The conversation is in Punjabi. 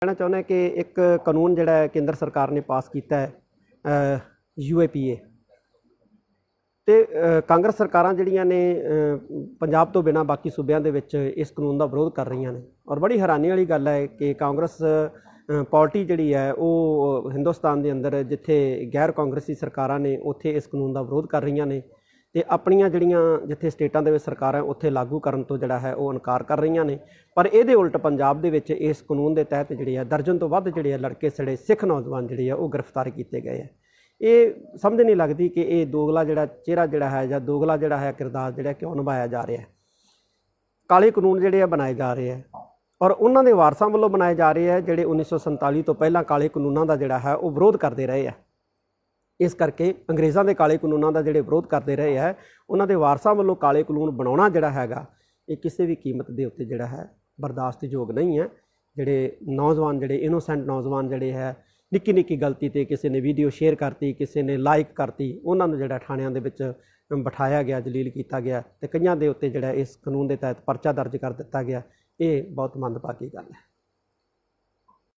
ਕਹਿਣਾ ਚਾਹੁੰਦਾ ਕਿ ਇੱਕ ਕਾਨੂੰਨ ਜਿਹੜਾ ਹੈ ਕੇਂਦਰ ਸਰਕਾਰ ਨੇ ਪਾਸ ਕੀਤਾ ਹੈ ਯੂਏਪੀਏ ਤੇ ਕਾਂਗਰਸ ਸਰਕਾਰਾਂ ਜਿਹੜੀਆਂ ਨੇ ਪੰਜਾਬ ਤੋਂ ਬਿਨਾ ਬਾਕੀ ਸੂਬਿਆਂ ਦੇ ਵਿੱਚ ਇਸ ਕਾਨੂੰਨ ਦਾ ਵਿਰੋਧ ਕਰ ਰਹੀਆਂ ਨੇ ਔਰ ਬੜੀ ਹੈਰਾਨੀ ਵਾਲੀ ਗੱਲ ਹੈ ਕਿ ਕਾਂਗਰਸ ਪਾਰਟੀ ਜਿਹੜੀ ਹੈ ਉਹ ਹਿੰਦੁਸਤਾਨ ਦੇ ਅੰਦਰ ਜਿੱਥੇ ਗੈਰ ਕਾਂਗਰਸੀ ਸਰਕਾਰਾਂ ਨੇ ਉੱਥੇ ਇਸ ਕਾਨੂੰਨ ਦਾ ਵਿਰੋਧ ਕਰ ਰਹੀਆਂ ਨੇ ਤੇ ਆਪਣੀਆਂ ਜਿਹੜੀਆਂ ਜਿੱਥੇ ਸਟੇਟਾਂ ਦੇ ਵਿੱਚ ਸਰਕਾਰਾਂ ਉੱਥੇ ਲਾਗੂ ਕਰਨ ਤੋਂ ਜਿਹੜਾ ਹੈ ਉਹ ਇਨਕਾਰ ਕਰ ਰਹੀਆਂ ਨੇ ਪਰ ਇਹਦੇ ਉਲਟ ਪੰਜਾਬ ਦੇ ਵਿੱਚ ਇਸ ਕਾਨੂੰਨ ਦੇ ਤਹਿਤ ਜਿਹੜੇ ਆ ਦਰਜਨ ਤੋਂ ਵੱਧ ਜਿਹੜੇ ਆ ਲੜਕੇ ਸੜੇ ਸਿੱਖ ਨੌਜਵਾਨ ਜਿਹੜੇ ਆ ਉਹ ਗ੍ਰਿਫਤਾਰ ਕੀਤੇ ਗਏ ਆ ਇਹ ਸਮਝ ਨਹੀਂ ਲੱਗਦੀ ਕਿ ਇਹ ਦੋਗਲਾ ਜਿਹੜਾ ਚਿਹਰਾ ਜਿਹੜਾ ਹੈ ਜਾਂ ਦੋਗਲਾ ਜਿਹੜਾ ਹੈ ਕਿਰਦਾਰ ਜਿਹੜਾ ਕਿਉਂ ਨਿਭਾਇਆ ਜਾ ਰਿਹਾ ਹੈ ਕਾਲੇ ਕਾਨੂੰਨ ਜਿਹੜੇ ਆ ਬਣਾਏ ਜਾ ਰਹੇ ਆ ਔਰ ਉਹਨਾਂ ਦੇ ਵਾਰਸਾਂ ਵੱਲੋਂ ਬਣਾਏ ਜਾ ਰਹੇ ਆ ਜਿਹੜੇ 1947 ਤੋਂ ਪਹਿਲਾਂ ਕਾਲੇ ਕਾਨੂੰਨਾਂ ਦਾ ਜਿਹੜਾ ਹੈ ਉਹ ਵਿਰੋਧ ਕਰਦੇ ਰਹੇ ਆ ਇਸ ਕਰਕੇ ਅੰਗਰੇਜ਼ਾਂ ਦੇ ਕਾਲੇ ਕਾਨੂੰਨਾਂ ਦਾ ਜਿਹੜੇ ਵਿਰੋਧ ਕਰਦੇ ਰਹੇ ਹੈ ਉਹਨਾਂ ਦੇ ਵਾਰਸਾਂ ਵੱਲੋਂ ਕਾਲੇ ਕਾਨੂੰਨ ਬਣਾਉਣਾ ਜਿਹੜਾ ਹੈਗਾ ਇਹ ਕਿਸੇ ਵੀ ਕੀਮਤ ਦੇ ਉੱਤੇ ਜਿਹੜਾ ਹੈ ਬਰਦਾਸ਼ਤਯੋਗ ਨਹੀਂ ਹੈ ਜਿਹੜੇ ਨੌਜਵਾਨ ਜਿਹੜੇ ਇਨੋਸੈਂਟ ਨੌਜਵਾਨ ਜਿਹੜੇ ਹੈ ਨਿੱਕੀ ਨਿੱਕੀ ਗਲਤੀ ਤੇ ਕਿਸੇ ਨੇ ਵੀਡੀਓ ਸ਼ੇਅਰ ਕਰਤੀ ਕਿਸੇ ਨੇ ਲਾਈਕ ਕਰਤੀ ਉਹਨਾਂ ਨੂੰ ਜਿਹੜਾ ਥਾਣਿਆਂ ਦੇ ਵਿੱਚ ਬਿਠਾਇਆ ਗਿਆ ਜਲੀਲ ਕੀਤਾ ਗਿਆ ਤੇ ਕਈਆਂ ਦੇ ਉੱਤੇ ਜਿਹੜਾ ਇਸ ਕਾਨੂੰਨ ਦੇ ਤਹਿਤ ਪਰਚਾ ਦਰਜ ਕਰ ਦਿੱਤਾ ਗਿਆ ਇਹ ਬਹੁਤ ਮੰਦਭਾਗੀ ਗੱਲ ਹੈ